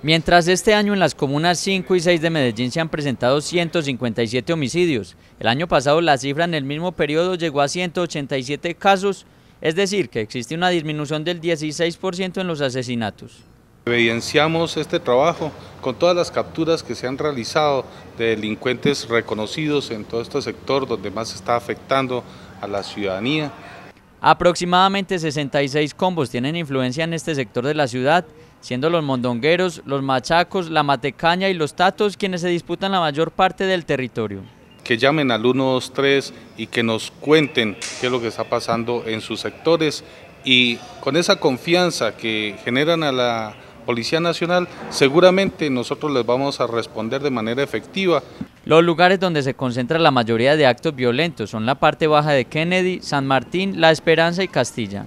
Mientras este año en las comunas 5 y 6 de Medellín se han presentado 157 homicidios, el año pasado la cifra en el mismo periodo llegó a 187 casos, es decir, que existe una disminución del 16% en los asesinatos. Evidenciamos este trabajo con todas las capturas que se han realizado de delincuentes reconocidos en todo este sector donde más está afectando a la ciudadanía. Aproximadamente 66 combos tienen influencia en este sector de la ciudad siendo los mondongueros, los machacos, la matecaña y los tatos quienes se disputan la mayor parte del territorio. Que llamen al 123 y que nos cuenten qué es lo que está pasando en sus sectores y con esa confianza que generan a la Policía Nacional, seguramente nosotros les vamos a responder de manera efectiva. Los lugares donde se concentra la mayoría de actos violentos son la parte baja de Kennedy, San Martín, La Esperanza y Castilla.